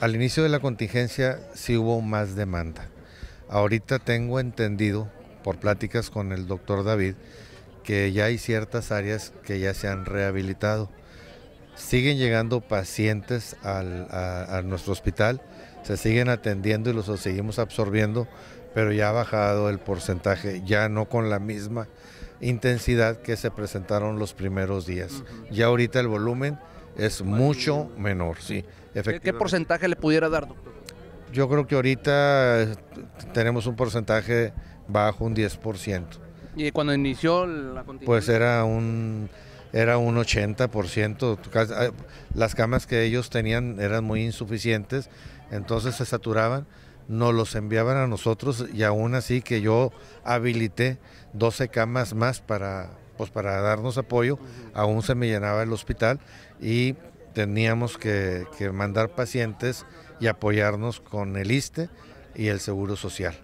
Al inicio de la contingencia sí hubo más demanda. Ahorita tengo entendido, por pláticas con el doctor David, que ya hay ciertas áreas que ya se han rehabilitado. Siguen llegando pacientes al, a, a, nuestro hospital, se siguen atendiendo y los seguimos absorbiendo, pero ya ha bajado el porcentaje, ya no con la misma intensidad que se presentaron los primeros días. Ya ahorita el volumen es mucho menor, sí. ¿Qué porcentaje le pudiera dar, doctor? Yo creo que ahorita eh, tenemos un porcentaje bajo, un 10%. ¿Y cuando inició la Pues era un, era un 80%. Eh, las camas que ellos tenían eran muy insuficientes, entonces se saturaban, nos los enviaban a nosotros y aún así que yo habilité 12 camas más para, pues, para darnos apoyo, aún se me llenaba el hospital y teníamos que, que mandar pacientes y apoyarnos con el ISTE y el Seguro Social.